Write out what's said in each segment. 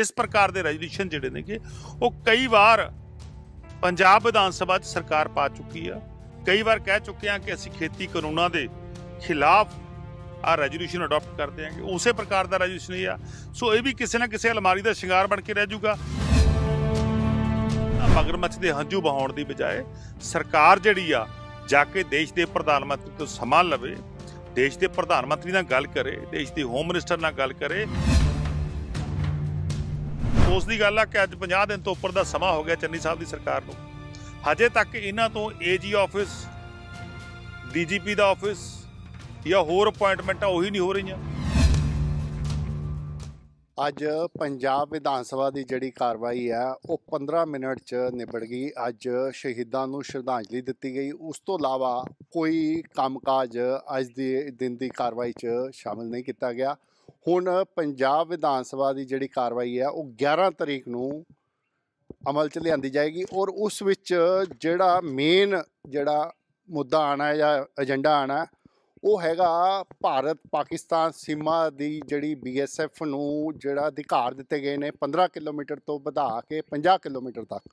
ਇਸ ਪ੍ਰਕਾਰ ਦੇ ਰੈਜ਼ੋਲੂਸ਼ਨ ਜਿਹੜੇ ਨੇਗੇ ਉਹ ਕਈ ਵਾਰ ਪੰਜਾਬ ਵਿਧਾਨ ਸਭਾ 'ਚ ਸਰਕਾਰ ਪਾ ਚੁੱਕੀ ਆ ਕਈ ਵਾਰ ਕਹਿ ਚੁੱਕੇ ਆ ਕਿ ਅਸੀਂ ਖੇਤੀ ਕਾਨੂੰਨਾਂ ਦੇ ਖਿਲਾਫ ਆ ਰੈਜ਼ੋਲੂਸ਼ਨ ਅਡਾਪਟ ਕਰਦੇ ਆਂਗੇ ਉਸੇ ਪ੍ਰਕਾਰ ਦਾ ਰੈਜ਼ੋਲੂਸ਼ਨ ਹੀ ਆ ਸੋ ਇਹ ਵੀ ਕਿਸੇ ਨਾ ਕਿਸੇ ਅਲਮਾਰੀ ਦਾ ਸ਼ਿੰਗਾਰ ਬਣ ਕੇ ਰਹਿ ਜਾਊਗਾ ਮਗਰਮੱਛ ਦੇ ਹੰਝੂ ਬਹਾਉਣ ਦੀ ਬਜਾਏ ਸਰਕਾਰ ਜਿਹੜੀ ਆ ਜਾ ਕੇ ਦੇਸ਼ ਦੇ ਪ੍ਰਧਾਨ ਮੰਤਰੀ ਤੋਂ ਸਮਾਂ ਲਵੇ ਦੇਸ਼ ਦੇ ਪ੍ਰਧਾਨ ਮੰਤਰੀ ਨਾਲ ਗੱਲ ਕਰੇ ਦੇਸ਼ ਦੇ ਹੋਮ ਮਿਨਿਸਟਰ ਨਾਲ ਗੱਲ ਕਰੇ ਅਫਸੋਸ ਦੀ ਗੱਲ ਆ ਕਿ ਅੱਜ 50 ਦਿਨ ਤੋਂ ਉੱਪਰ ਦਾ ਸਮਾਂ ਹੋ ਗਿਆ ਚੰਨੀ ਸਾਹਿਬ ਦੀ ਸਰਕਾਰ ਨੂੰ ਹਜੇ ਤੱਕ ਇਹਨਾਂ ਤੋਂ ਏਜੀ ਆਫਿਸ ਡੀਜੀਪੀ ਦਾ ਆਫਿਸ ਜਾਂ ਹੋਰ ਅਪਾਇੰਟਮੈਂਟਾਂ ਉਹੀ ਨਹੀਂ ਹੋ ਰਹੀਆਂ ਅੱਜ ਪੰਜਾਬ ਵਿਧਾਨ ਸਭਾ ਦੀ ਜਿਹੜੀ ਕਾਰਵਾਈ ਹੈ ਉਹ 15 ਮਿੰਟ 'ਚ ਨਿਬੜ ਗਈ ਅੱਜ ਸ਼ਹੀਦਾਂ ਨੂੰ ਸ਼ਰਧਾਂਜਲੀ ਦਿੱਤੀ ਗਈ ਉਸ ਤੋਂ ਇਲਾਵਾ ਕੋਈ ਕੰਮਕਾਜ ਅੱਜ ਦੇ ਦਿਨ ਦੀ ਕਾਰਵਾਈ 'ਚ ਸ਼ਾਮਿਲ ਨਹੀਂ ਕੀਤਾ ਗਿਆ ਹੁਣ ਪੰਜਾਬ ਵਿਧਾਨ ਸਭਾ ਦੀ ਜਿਹੜੀ ਕਾਰਵਾਈ ਹੈ ਉਹ 11 ਤਰੀਕ ਨੂੰ ਅਮਲ 'ਚ ਲਿਆਂਦੀ ਜਾਏਗੀ ਔਰ ਉਸ ਵਿੱਚ ਜਿਹੜਾ ਮੇਨ ਜਿਹੜਾ ਮੁੱਦਾ ਆਣਾ ਹੈ ਜਾਂ ਏਜੰਡਾ ਆਣਾ ਉਹ ਹੈਗਾ ਭਾਰਤ ਪਾਕਿਸਤਾਨ ਸੀਮਾ ਦੀ ਜਿਹੜੀ ਬੀਐਸਐਫ ਨੂੰ ਜਿਹੜਾ ਅਧਿਕਾਰ ਦਿੱਤੇ ਗਏ ਨੇ 15 ਕਿਲੋਮੀਟਰ ਤੋਂ ਵਧਾ ਕੇ 50 ਕਿਲੋਮੀਟਰ ਤੱਕ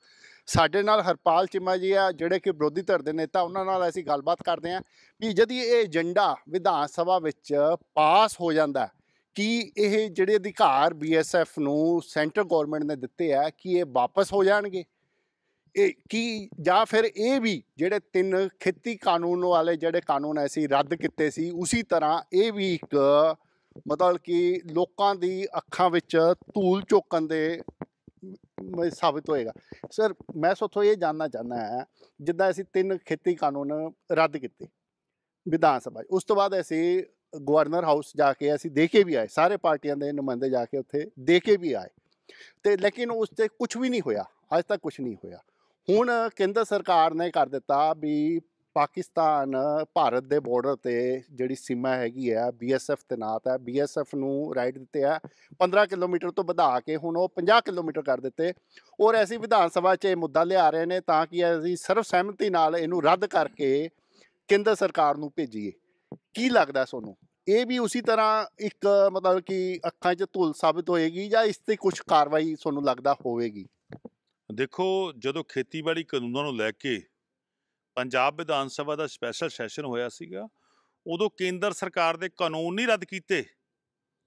ਸਾਡੇ ਨਾਲ ਹਰਪਾਲ ਚਿਮਾ ਜੀ ਆ ਜਿਹੜੇ ਕਿ ਵਿਰੋਧੀ ਧਿਰ ਦੇ ਨੇਤਾ ਉਹਨਾਂ ਨਾਲ ਅਸੀਂ ਗੱਲਬਾਤ ਕਰਦੇ ਆਂ ਵੀ ਜਦ ਇਹ ਏਜੰਡਾ ਵਿਧਾਨ ਸਭਾ ਵਿੱਚ ਪਾਸ ਹੋ ਜਾਂਦਾ ਕੀ ਇਹ ਜਿਹੜੇ ਅਧਿਕਾਰ ਬੀਐਸਐਫ ਨੂੰ ਸੈਂਟਰ ਗਵਰਨਮੈਂਟ ਨੇ ਦਿੱਤੇ ਆ ਕਿ ਇਹ ਵਾਪਸ ਹੋ ਜਾਣਗੇ ਇਹ ਕੀ ਜਾਂ ਫਿਰ ਇਹ ਵੀ ਜਿਹੜੇ ਤਿੰਨ ਖੇਤੀ ਕਾਨੂੰਨ ਵਾਲੇ ਜਿਹੜੇ ਕਾਨੂੰਨ ਐਸੀ ਰੱਦ ਕੀਤੇ ਸੀ ਉਸੇ ਤਰ੍ਹਾਂ ਇਹ ਵੀ ਇੱਕ ਮਤਲਬ ਕਿ ਲੋਕਾਂ ਦੀ ਅੱਖਾਂ ਵਿੱਚ ਧੂਲ ਚੋਕਣ ਦੇ ਸਾਬਤ ਹੋਏਗਾ ਸਰ ਮੈਂ ਸੋਥੋਂ ਇਹ ਜਾਨਣਾ ਚਾਹੁੰਦਾ ਹਾਂ ਜਿੱਦਾਂ ਅਸੀਂ ਤਿੰਨ ਖੇਤੀ ਕਾਨੂੰਨ ਰੱਦ ਕੀਤੇ ਵਿਧਾਨ ਸਭਾ ਉਸ ਤੋਂ ਬਾਅਦ ਅਸੀਂ ਗਵਰਨਰ ਹਾਊਸ ਜਾ ਕੇ ਅਸੀਂ ਦੇਖ ਕੇ ਵੀ ਆਏ ਸਾਰੇ ਪਾਰਟੀਆਂ ਦੇ ਨੁਮਾਇੰਦੇ ਜਾ ਕੇ ਉੱਥੇ ਦੇਖ ਕੇ ਵੀ ਆਏ ਤੇ ਲੇਕਿਨ ਉਸ ਤੇ ਕੁਝ ਵੀ ਨਹੀਂ ਹੋਇਆ ਅੱਜ ਤੱਕ ਕੁਝ ਨਹੀਂ ਹੋਇਆ ਹੁਣ ਕੇਂਦਰ ਸਰਕਾਰ ਨੇ ਕਰ ਦਿੱਤਾ ਵੀ ਪਾਕਿਸਤਾਨ ਭਾਰਤ ਦੇ ਬਾਰਡਰ ਤੇ ਜਿਹੜੀ ਸੀਮਾ ਹੈਗੀ ਆ ਬੀਐਸਐਫ ਤਨਾਤ ਹੈ ਬੀਐਸਐਫ ਨੂੰ ਰਾਈਟ ਦਿੱਤੇ ਆ 15 ਕਿਲੋਮੀਟਰ ਤੋਂ ਵਧਾ ਕੇ ਹੁਣ ਉਹ 50 ਕਿਲੋਮੀਟਰ ਕਰ ਦਿੱਤੇ ਔਰ ਐਸੀ ਵਿਧਾਨ ਸਭਾ 'ਚ ਇਹ ਮੁੱਦਾ ਲਿਆ ਰਹੇ ਨੇ ਤਾਂ ਕਿ ਅਸੀਂ ਸਿਰਫ ਸਹਿਮਤੀ ਨਾਲ ਇਹਨੂੰ ਰੱਦ ਕਰਕੇ ਕੇਂਦਰ ਸਰਕਾਰ ਨੂੰ ਭੇਜੀਏ ਕੀ ਲੱਗਦਾ ਤੁਹਾਨੂੰ ਇਹ ਵੀ ਉਸੇ ਤਰ੍ਹਾਂ ਇੱਕ ਮਤਲਬ ਕਿ ਅੱਖਾਂ 'ਚ ਧੂਲ ਸਾਬਤ ਹੋਏਗੀ ਜਾਂ ਇਸ ਤੇ ਕੁਝ ਕਾਰਵਾਈ ਤੁਹਾਨੂੰ ਲੱਗਦਾ ਹੋਵੇਗੀ ਦੇਖੋ ਜਦੋਂ ਖੇਤੀਬਾੜੀ ਕਾਨੂੰਨਾਂ ਨੂੰ ਲੈ ਕੇ ਪੰਜਾਬ ਵਿਧਾਨ ਸਭਾ ਦਾ ਸਪੈਸ਼ਲ ਸੈਸ਼ਨ ਹੋਇਆ ਸੀਗਾ ਉਦੋਂ ਕੇਂਦਰ ਸਰਕਾਰ ਦੇ ਕਾਨੂੰਨ ਨਹੀਂ ਰੱਦ ਕੀਤੇ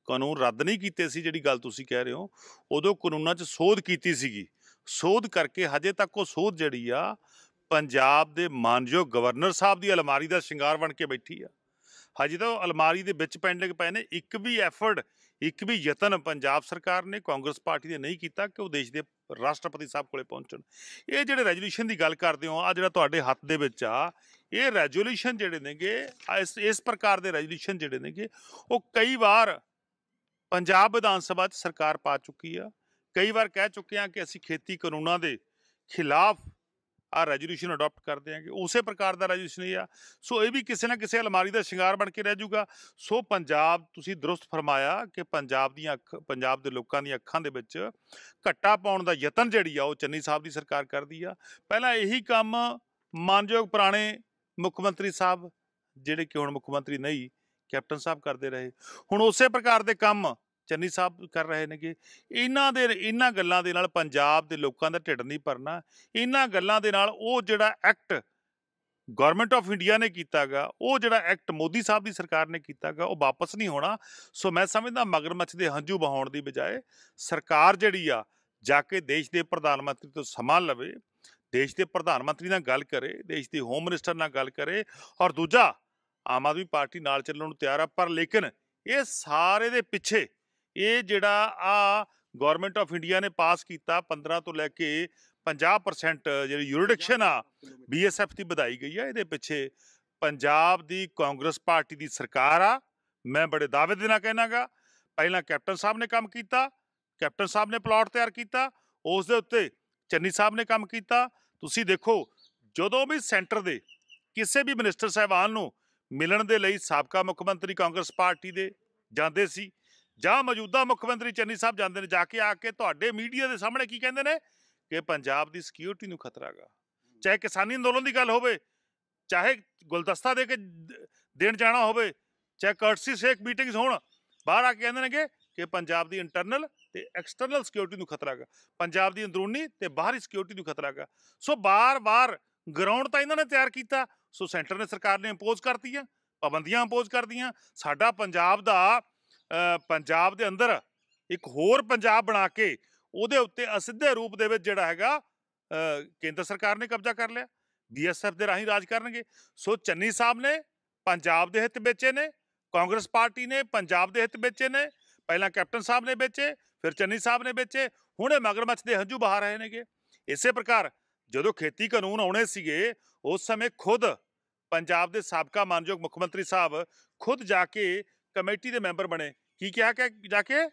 ਕਾਨੂੰਨ ਰੱਦ ਨਹੀਂ ਕੀਤੇ ਸੀ ਜਿਹੜੀ ਗੱਲ ਤੁਸੀਂ ਕਹਿ ਰਹੇ ਹੋ ਉਦੋਂ ਕਾਨੂੰਨਾਂ 'ਚ ਸੋਧ ਕੀਤੀ ਸੀਗੀ ਸੋਧ ਕਰਕੇ ਹਜੇ ਤੱਕ ਉਹ ਸੋਧ ਜਿਹੜੀ ਆ ਪੰਜਾਬ ਦੇ ਮਾਨਯੋਗ ਗਵਰਨਰ ਸਾਹਿਬ ਦੀ ਅਲਮਾਰੀ ਦਾ ਸ਼ਿੰਗਾਰ ਬਣ ਕੇ ਬੈਠੀ ਆ ਹਜੇ ਤਾਂ ਅਲਮਾਰੀ ਦੇ ਵਿੱਚ ਪੈਂਡਿੰਗ ਪਏ ਨੇ ਇੱਕ ਵੀ ਐਫਰਟ ਇੱਕ ਵੀ ਯਤਨ ਪੰਜਾਬ ਸਰਕਾਰ ਨੇ ਕਾਂਗਰਸ ਪਾਰਟੀ ਨੇ ਨਹੀਂ ਕੀਤਾ ਕਿ ਉਹ ਦੇਸ਼ ਦੇ ਰਾਸ਼ਟਰਪਤੀ ਸਾਹਿਬ ਕੋਲੇ ਪਹੁੰਚਣ ਇਹ ਜਿਹੜੇ ਰੈਜ਼ੋਲੂਸ਼ਨ ਦੀ ਗੱਲ ਕਰਦੇ ਹਾਂ ਆ ਜਿਹੜਾ ਤੁਹਾਡੇ ਹੱਥ ਦੇ ਵਿੱਚ ਆ ਇਹ ਰੈਜ਼ੋਲੂਸ਼ਨ ਜਿਹੜੇ ਨੇਗੇ ਇਸ ਇਸ ਪ੍ਰਕਾਰ ਦੇ ਰੈਜ਼ੋਲੂਸ਼ਨ ਜਿਹੜੇ ਨੇਗੇ ਉਹ ਕਈ ਵਾਰ ਪੰਜਾਬ ਵਿਧਾਨ ਸਭਾ 'ਚ ਸਰਕਾਰ ਪਾ ਚੁੱਕੀ ਆ ਕਈ ਵਾਰ ਕਹਿ ਚੁੱਕੇ ਆ ਕਿ ਅਸੀਂ ਖੇਤੀ ਕਾਨੂੰਨਾਂ ਦੇ ਖਿਲਾਫ ਆ ਰੈਜ਼ੋਲੂਸ਼ਨ ਅਡਾਪਟ ਕਰਦੇ ਆਂਗੇ ਉਸੇ ਪ੍ਰਕਾਰ ਦਾ ਰੈਜ਼ੋਲੂਸ਼ਨ ਹੀ ਆ ਸੋ ਇਹ ਵੀ ਕਿਸੇ ਨਾ ਕਿਸੇ ਅਲਮਾਰੀ ਦਾ ਸ਼ਿੰਗਾਰ ਬਣ ਕੇ ਰਹਿ ਜਾਊਗਾ ਸੋ ਪੰਜਾਬ ਤੁਸੀਂ ਦਰੁਸਤ ਫਰਮਾਇਆ ਕਿ ਪੰਜਾਬ ਦੀਆਂ ਅੱਖ ਪੰਜਾਬ ਦੇ ਲੋਕਾਂ ਦੀਆਂ ਅੱਖਾਂ ਦੇ ਵਿੱਚ ਘੱਟਾ ਪਾਉਣ ਦਾ ਯਤਨ ਜਿਹੜੀ ਆ ਉਹ ਚੰਨੀ ਸਾਹਿਬ ਦੀ ਸਰਕਾਰ ਕਰਦੀ ਆ ਪਹਿਲਾਂ ਇਹੀ ਕੰਮ ਮਾਨਯੋਗ ਪੁਰਾਣੇ ਮੁੱਖ ਮੰਤਰੀ ਸਾਹਿਬ ਜਿਹੜੇ ਕਿ ਹੁਣ ਮੁੱਖ ਮੰਤਰੀ ਨਹੀਂ ਕੈਪਟਨ ਸਾਹਿਬ ਕਰਦੇ ਰਹੇ ਹੁਣ ਉਸੇ ਪ੍ਰਕਾਰ ਦੇ ਕੰਮ ਚੰਨੀ ਸਾਹਿਬ ਕਰ ਰਹੇ ਨੇ ਕਿ ਇਹਨਾਂ ਦੇ ਇਹਨਾਂ ਗੱਲਾਂ ਦੇ ਨਾਲ ਪੰਜਾਬ ਦੇ ਲੋਕਾਂ ਦਾ ਢਿੱਡ ਨਹੀਂ ਭਰਨਾ ਇਹਨਾਂ ਗੱਲਾਂ ਦੇ ਨਾਲ ਉਹ ਜਿਹੜਾ ਐਕਟ ਗਵਰਨਮੈਂਟ ਆਫ ਇੰਡੀਆ ਨੇ ਕੀਤਾਗਾ ਉਹ ਜਿਹੜਾ ਐਕਟ ਮੋਦੀ ਸਾਹਿਬ ਦੀ ਸਰਕਾਰ ਨੇ ਕੀਤਾਗਾ ਉਹ ਵਾਪਸ ਨਹੀਂ ਹੋਣਾ ਸੋ ਮੈਂ ਸਮਝਦਾ ਮਗਰਮੱਛ ਦੇ ਹੰਝੂ ਬਹਾਉਣ ਦੀ ਬਜਾਏ ਸਰਕਾਰ ਜਿਹੜੀ ਆ ਜਾ ਕੇ ਦੇਸ਼ ਦੇ ਪ੍ਰਧਾਨ ਮੰਤਰੀ ਤੋਂ ਸਮਾਂ ਲਵੇ ਦੇਸ਼ ਦੇ ਪ੍ਰਧਾਨ ਮੰਤਰੀ ਨਾਲ ਗੱਲ ਕਰੇ ਦੇਸ਼ ਦੇ ਹੋਮ ਮਿਨਿਸਟਰ ਨਾਲ ਗੱਲ ਕਰੇ ਔਰ ਦੂਜਾ ਆਮ ਆਦਮੀ ਪਾਰਟੀ ਨਾਲ ਚੱਲਣ ਨੂੰ ਤਿਆਰ ਆ ਪਰ ਲੇਕਿਨ ਇਹ ਸਾਰੇ ਦੇ ਪਿੱਛੇ ਇਹ ਜਿਹੜਾ ਆ ਗਵਰਨਮੈਂਟ ਆਫ ਇੰਡੀਆ ਨੇ ਪਾਸ ਕੀਤਾ 15 ਤੋਂ ਲੈ ਕੇ 50% ਜਿਹੜੀ ਯੂਰਿਡਿਕਸ਼ਨ ਆ ਬੀਐਸਐਫ ਦੀ ਵਧਾਈ ਗਈ ਆ ਇਹਦੇ ਪਿੱਛੇ ਪੰਜਾਬ ਦੀ ਕਾਂਗਰਸ ਪਾਰਟੀ ਦੀ ਸਰਕਾਰ ਆ ਮੈਂ ਬੜੇ ਦਾਅਵੇ ਦੇ ਨਾਲ ਕਹਿਣਾਗਾ ਪਹਿਲਾਂ ਕੈਪਟਨ ਸਾਹਿਬ ਨੇ ਕੰਮ ਕੀਤਾ ਕੈਪਟਨ ਸਾਹਿਬ ਨੇ ਪਲਾਟ ਤਿਆਰ ਕੀਤਾ ਉਸ ਦੇ ਉੱਤੇ ਚੰਨੀ ਸਾਹਿਬ ਨੇ ਕੰਮ ਕੀਤਾ ਤੁਸੀਂ ਦੇਖੋ ਜਦੋਂ ਵੀ ਸੈਂਟਰ ਦੇ ਕਿਸੇ ਵੀ ਮਿਨਿਸਟਰ ਸਾਹਿਬਾਨ ਨੂੰ ਮਿਲਣ ਦੇ ਲਈ ਸਾਬਕਾ ਮੁੱਖ ਮੰਤਰੀ ਕਾਂਗਰਸ ਪਾਰਟੀ ਦੇ ਜਾਂਦੇ ਸੀ ਜਾਂ ਮੌਜੂਦਾ ਮੁੱਖ ਮੰਤਰੀ ਚੰਨੀ ਸਾਹਿਬ ਜਾਂਦੇ ਨੇ ਜਾ ਕੇ ਆ ਕੇ ਤੁਹਾਡੇ ਮੀਡੀਆ ਦੇ ਸਾਹਮਣੇ ਕੀ ਕਹਿੰਦੇ ਨੇ ਕਿ ਪੰਜਾਬ ਦੀ ਸਿਕਿਉਰਿਟੀ ਨੂੰ ਖਤਰਾ ਹੈਗਾ ਚਾਹੇ ਕਿਸਾਨੀ ਅੰਦੋਲਨ ਦੀ ਗੱਲ ਹੋਵੇ ਚਾਹੇ ਗੁਲਦਸਤਾ ਦੇ ਕੇ ਦੇਣ ਜਾਣਾ ਹੋਵੇ ਚਾਹੇ ਕਰਸੀ ਸੇਕ ਮੀਟਿੰਗਸ ਹੋਣ ਬਾਹਰ ਆ ਕੇ ਕਹਿੰਦੇ ਨੇਗੇ ਕਿ ਪੰਜਾਬ ਦੀ ਇੰਟਰਨਲ ਤੇ ਐਕਸਟਰਨਲ ਸਿਕਿਉਰਿਟੀ ਨੂੰ ਖਤਰਾ ਹੈਗਾ ਪੰਜਾਬ ਦੀ ਅੰਦਰੂਨੀ ਤੇ ਬਾਹਰੀ ਸਿਕਿਉਰਿਟੀ ਨੂੰ ਖਤਰਾ ਹੈਗਾ ਸੋ ਬਾਰ-ਬਾਰ ਗਰਾਊਂਡ ਤਾਂ ਇਹਨਾਂ ਨੇ ਤਿਆਰ ਕੀਤਾ ਸੋ ਸੈਂਟਰ ਨੇ ਸਰਕਾਰ ਨੇ ਇੰਪੋਜ਼ ਕਰਤੀ ਆ ਪਾਬੰਦੀਆਂ ਇੰਪੋਜ਼ ਕਰਦੀਆਂ ਸਾਡਾ ਪੰਜਾਬ ਦਾ ਪੰਜਾਬ ਦੇ ਅੰਦਰ ਇੱਕ ਹੋਰ ਪੰਜਾਬ ਬਣਾ ਕੇ ਉਹਦੇ ਉੱਤੇ ਅਸਿੱਧੇ ਰੂਪ ਦੇ ਵਿੱਚ ਜਿਹੜਾ ਹੈਗਾ ਕੇਂਦਰ ਸਰਕਾਰ ਨੇ ਕਬਜ਼ਾ ਕਰ ਲਿਆ ਬੀਐਸਐਫ ਦੇ ਰਾਹੀਂ ਰਾਜ ਕਰਨਗੇ ਸੋ ਚੰਨੀ ਸਾਹਿਬ ਨੇ ਪੰਜਾਬ ਦੇ ਹਿੱਤ ਵਿੱਚ ਨੇ ਕਾਂਗਰਸ ਪਾਰਟੀ ਨੇ ਪੰਜਾਬ ਦੇ ਹਿੱਤ ਵਿੱਚ ਨੇ ਪਹਿਲਾਂ ਕੈਪਟਨ ਸਾਹਿਬ ਨੇ ਵੇਚੇ ਫਿਰ ਚੰਨੀ ਸਾਹਿਬ ਨੇ ਵੇਚੇ ਹੁਣ ਇਹ ਮਗਰਮੱਛ ਦੇ ਹੰਝੂ ਬਹਾ ਰਹੇ ਨੇਗੇ ਇਸੇ ਪ੍ਰਕਾਰ ਜਦੋਂ ਖੇਤੀ ਕਾਨੂੰਨ ਆਉਣੇ ਸੀਗੇ ਉਸ ਸਮੇਂ ਖੁਦ ਪੰਜਾਬ ਦੇ ਸਾਬਕਾ ਮਾਨਯੋਗ ਮੁੱਖ ਮੰਤਰੀ ਸਾਹਿਬ ਖੁਦ ਜਾ ਕੇ ਕਮੇਟੀ ਦੇ ਮੈਂਬਰ ਬਣੇ ਕੀ ਕਿਹਾ ਕਿ ਜਾ ਕੇ